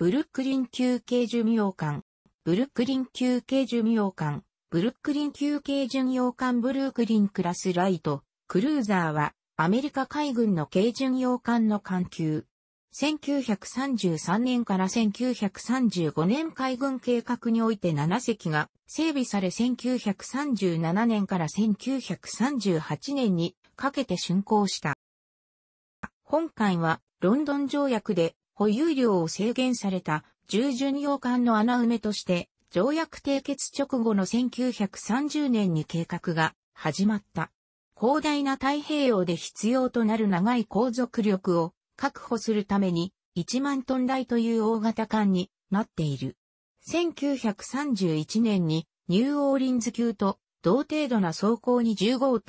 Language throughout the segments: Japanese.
ブルックリン級系寿命館、ブルックリン級系寿命館、ブルックリン級系巡洋艦ブルークリンクラスライト、クルーザーは、アメリカ海軍の軽巡洋艦の艦級。1933年から1935年海軍計画において7隻が整備され1937年から1938年にかけて竣工した。本艦はロンドン条約で保有量を制限された従巡洋艦の穴埋めとして、条約締結直後の1930年に計画が始まった。広大な太平洋で必要となる長い航続力を確保するために1万トン台という大型艦になっている。1931年にニューオーリンズ級と同程度な走行に1 5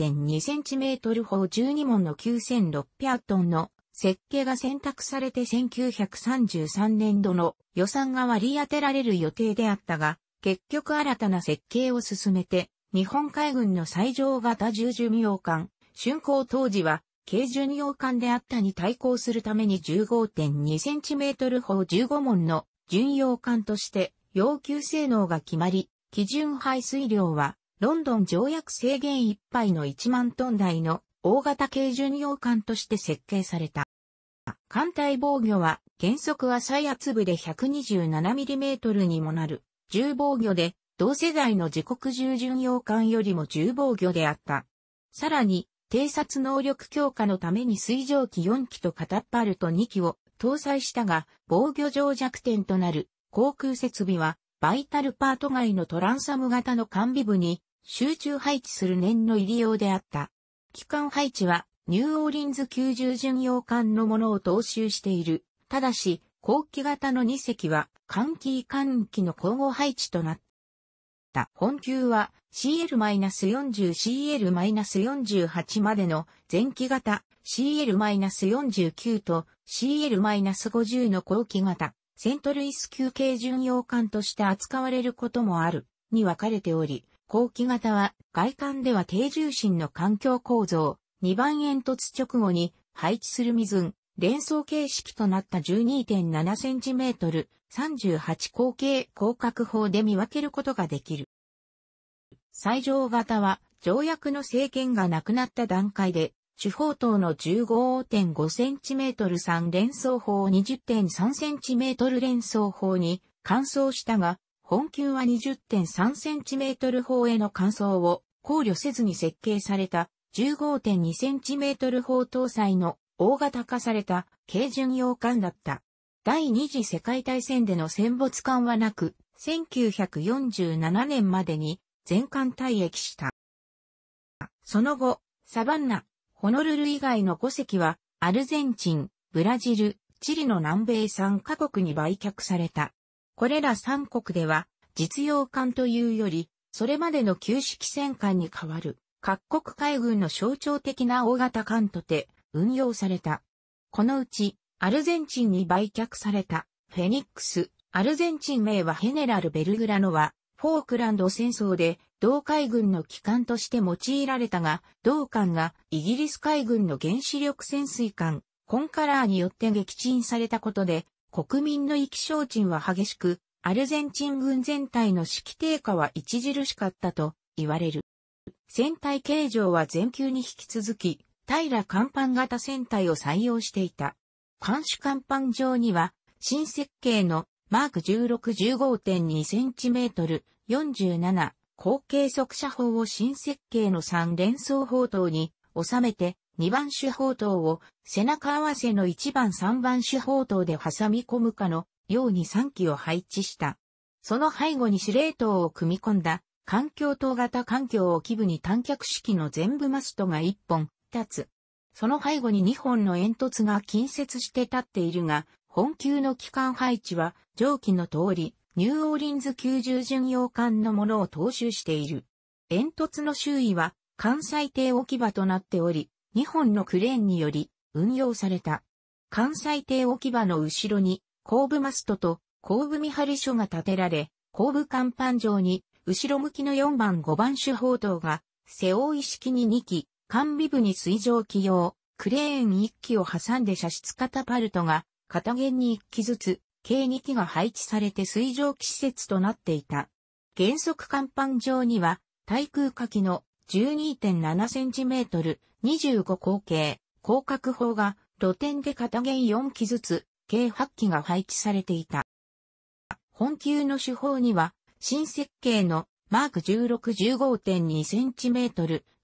2トル砲12門の9600トンの設計が選択されて1933年度の予算が割り当てられる予定であったが、結局新たな設計を進めて、日本海軍の最上型重巡洋艦、竣工当時は、軽巡洋艦であったに対抗するために 15.2cm 砲15門の巡洋艦として要求性能が決まり、基準排水量はロンドン条約制限いっぱいの1万トン台の大型軽巡洋艦として設計された。艦隊防御は原則は最圧部で 127mm にもなる重防御で同世代の自国重巡洋艦よりも重防御であった。さらに偵察能力強化のために水蒸気4機とカタッパルト2機を搭載したが防御上弱点となる航空設備はバイタルパート外のトランサム型の完備部に集中配置する念の入り用であった。機関配置は、ニューオーリンズ90巡洋艦のものを踏襲している。ただし、後期型の2隻は、艦機艦機の交互配置となった。本級は CL-40CL-48 までの前期型 CL-49 と CL-50 の後期型セントルイス級系巡洋艦として扱われることもあるに分かれており、後期型は外観では低重心の環境構造、2番煙突直後に配置する水連想形式となった 12.7cm、38口径広角法で見分けることができる。最上型は条約の政権がなくなった段階で、主砲塔の 15.5cm3 連想法 20.3cm 連想法に換装したが、本球は 20.3cm 方への換装を考慮せずに設計された 15.2cm 砲搭載の大型化された軽巡洋艦だった。第二次世界大戦での戦没艦はなく、1947年までに全艦退役した。その後、サバンナ、ホノルル以外の5隻は、アルゼンチン、ブラジル、チリの南米3カ国に売却された。これら三国では、実用艦というより、それまでの旧式戦艦に代わる、各国海軍の象徴的な大型艦とて運用された。このうち、アルゼンチンに売却された、フェニックス、アルゼンチン名はヘネラル・ベルグラノは、フォークランド戦争で、同海軍の機関として用いられたが、同艦がイギリス海軍の原子力潜水艦、コンカラーによって撃沈されたことで、国民の意気消沈は激しく、アルゼンチン軍全体の士気低下は著しかったと言われる。船体形状は前級に引き続き、平甲板型船体を採用していた。艦首甲板上には、新設計のマーク1615.2センチメートル47後継速射砲を新設計の3連装砲塔に収めて2番手法等を背中合わせの1番3番手法等で挟み込むかのように3機を配置した。その背後に司令塔を組み込んだ環境塔型環境を基部に短脚式の全部マストが1本立つ。その背後に2本の煙突が近接して立っているが、本級の機関配置は上記の通り、ニューオーリンズ90巡洋艦のものを踏襲している。煙突の周囲は関西艇置き場となっており、2本のクレーンにより運用された。関西艇置き場の後ろに後部マストと後部見張り所が建てられ、後部甲板上に後ろ向きの4番5番手砲塔が背負い式に2機、完備部に水上機用、クレーン1機を挟んで射出型パルトが片弦に1機ずつ、計2機が配置されて水上機施設となっていた。原則甲板上には、対空火器の12.7センチメートル、25口径、広角砲が露天で片弦4機ずつ、計8機が配置されていた。本級の手法には、新設計のマーク16 15.2 c m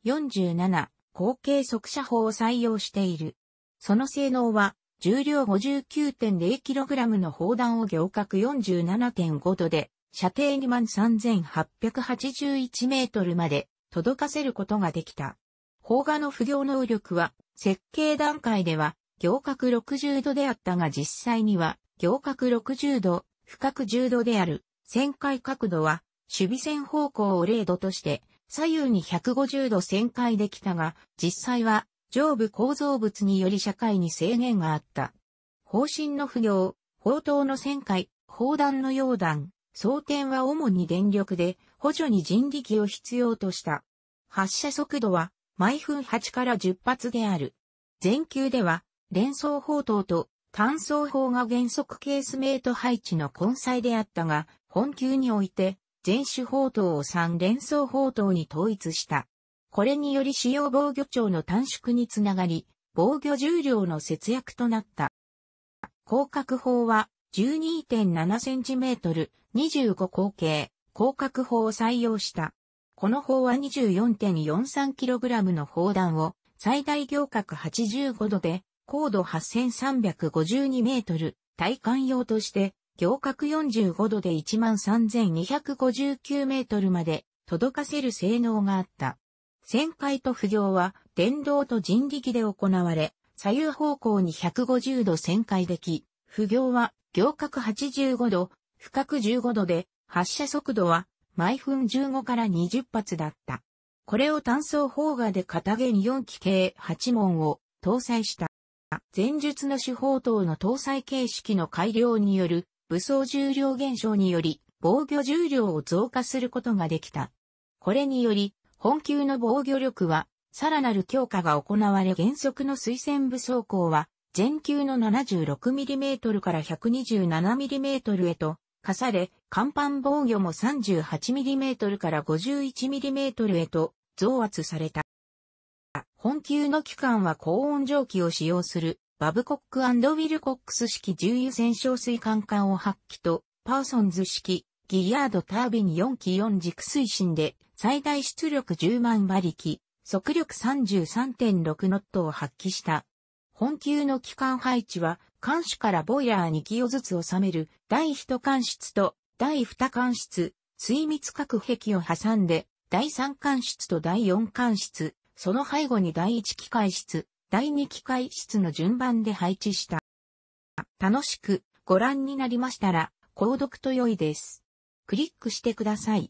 47、口径速射砲を採用している。その性能は、重量 59.0kg の砲弾を行角47.5度で、射程2万3881メートルまで届かせることができた。砲画の不行能力は、設計段階では、行角60度であったが実際には、行角60度、深角10度である、旋回角度は、守備線方向を0度として、左右に150度旋回できたが、実際は、上部構造物により社会に制限があった。方針の不行、砲塔の旋回、砲弾の溶弾、装填は主に電力で、補助に人力を必要とした。発射速度は毎分8から10発である。全球では連装砲塔と単装砲が原則ケースメイト配置の根菜であったが、本級において全種砲塔を3連装砲塔に統一した。これにより使用防御庁の短縮につながり、防御重量の節約となった。広角砲は 12.7cm25 口径、広角砲を採用した。この砲は 24.43kg の砲弾を最大行角85度で高度8352メートル、体感用として行角45度で13259メートルまで届かせる性能があった。旋回と不行は電動と人力で行われ、左右方向に150度旋回でき、不行は行角85度、深く15度で発射速度は毎分15から20発だった。これを単装砲画で片弦4機計8門を搭載した。前述の手法等の搭載形式の改良による武装重量減少により防御重量を増加することができた。これにより本級の防御力はさらなる強化が行われ原則の推薦武装甲は全球の 76mm から 127mm へと化され、甲板防御も 38mm から 51mm へと増圧された。本級の機関は高温蒸気を使用するバブコックウィルコックス式重油戦勝水管管を発揮と、パーソンズ式ギヤードタービン4機4軸推進で最大出力10万馬力、速力33.6ノットを発揮した。本級の機関配置は監視からボイラーに器ずつ収める第一監室と第二監室、水密隔壁を挟んで第三監室と第四監室、その背後に第一機械室、第二機械室の順番で配置した。楽しくご覧になりましたら、購読と良いです。クリックしてください。